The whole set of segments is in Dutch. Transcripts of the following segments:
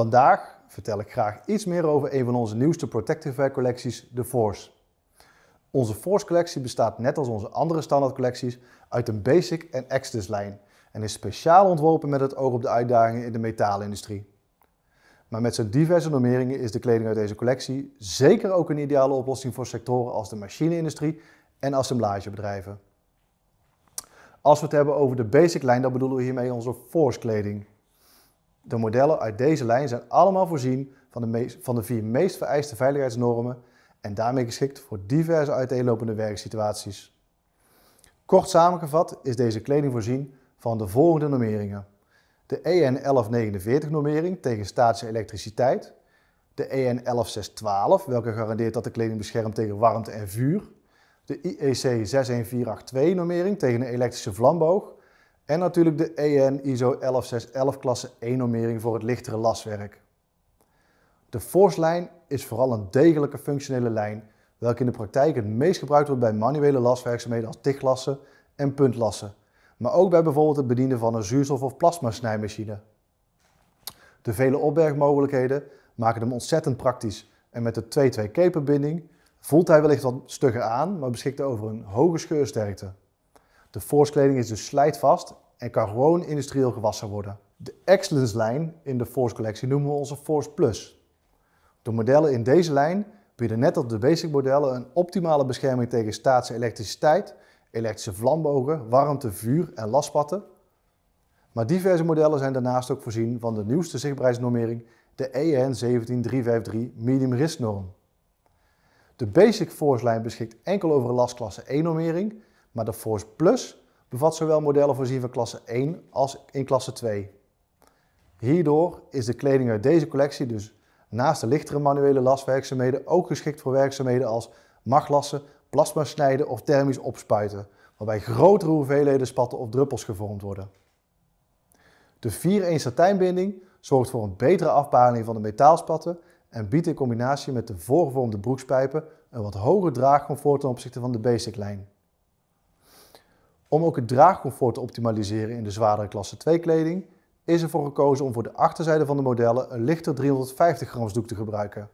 Vandaag vertel ik graag iets meer over een van onze nieuwste Protective Wear collecties, de Force. Onze Force collectie bestaat net als onze andere standaard collecties uit een basic en Exodus lijn en is speciaal ontworpen met het oog op de uitdagingen in de metaalindustrie. Maar met zijn diverse normeringen is de kleding uit deze collectie zeker ook een ideale oplossing voor sectoren als de machineindustrie en assemblagebedrijven. Als we het hebben over de basic lijn, dan bedoelen we hiermee onze Force kleding. De modellen uit deze lijn zijn allemaal voorzien van de, van de vier meest vereiste veiligheidsnormen en daarmee geschikt voor diverse uiteenlopende werksituaties. Kort samengevat is deze kleding voorzien van de volgende normeringen. De e EN 1149 normering tegen statische elektriciteit. De EN 11612, welke garandeert dat de kleding beschermt tegen warmte en vuur. De e IEC 61482 normering tegen een elektrische vlamboog. En natuurlijk de EN ISO 11611 klasse 1 normering voor het lichtere laswerk. De forslijn is vooral een degelijke functionele lijn, welke in de praktijk het meest gebruikt wordt bij manuele laswerkzaamheden als tiklassen en puntlassen, maar ook bij bijvoorbeeld het bedienen van een zuurstof- of plasmasnijmachine. De vele opbergmogelijkheden maken hem ontzettend praktisch en met de 2-2 k voelt hij wellicht wat stugger aan, maar beschikt over een hoge scheursterkte. De kleding is dus slijtvast en kan gewoon industrieel gewassen worden. De Excellence lijn in de Force collectie noemen we onze Force Plus. De modellen in deze lijn bieden net als de basic modellen een optimale bescherming tegen staatse elektriciteit, elektrische vlambogen, warmte, vuur en laspatten. Maar diverse modellen zijn daarnaast ook voorzien van de nieuwste zichtbaarheidsnormering, de EN 17353 medium risk norm. De basic Force lijn beschikt enkel over een lastklasse E normering maar de Force Plus bevat zowel modellen voorzien van klasse 1 als in klasse 2. Hierdoor is de kleding uit deze collectie dus naast de lichtere manuele laswerkzaamheden ook geschikt voor werkzaamheden als maglassen, plasma snijden of thermisch opspuiten, waarbij grotere hoeveelheden spatten of druppels gevormd worden. De 4-1 satijnbinding zorgt voor een betere afbaling van de metaalspatten en biedt in combinatie met de voorgevormde broekspijpen een wat hoger draagcomfort ten opzichte van de basic lijn. Om ook het draagcomfort te optimaliseren in de zwaardere klasse 2 kleding, is ervoor gekozen om voor de achterzijde van de modellen een lichter 350 grams doek te gebruiken.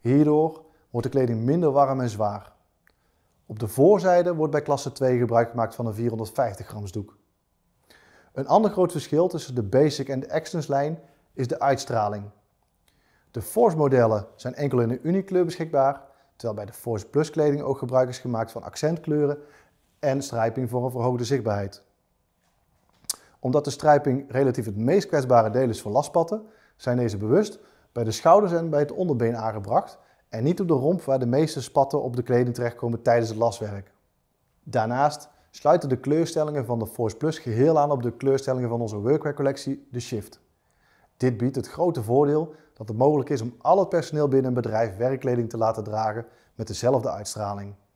Hierdoor wordt de kleding minder warm en zwaar. Op de voorzijde wordt bij klasse 2 gebruik gemaakt van een 450 grams doek. Een ander groot verschil tussen de Basic en de Extens lijn is de uitstraling. De Force modellen zijn enkel in de Unicleur beschikbaar, terwijl bij de Force Plus kleding ook gebruik is gemaakt van accentkleuren en strijping voor een verhoogde zichtbaarheid. Omdat de strijping relatief het meest kwetsbare deel is voor laspatten, zijn deze bewust bij de schouders en bij het onderbeen aangebracht en niet op de romp waar de meeste spatten op de kleding terechtkomen tijdens het laswerk. Daarnaast sluiten de kleurstellingen van de Force Plus geheel aan op de kleurstellingen van onze workwear collectie, de Shift. Dit biedt het grote voordeel dat het mogelijk is om al het personeel binnen een bedrijf werkkleding te laten dragen met dezelfde uitstraling.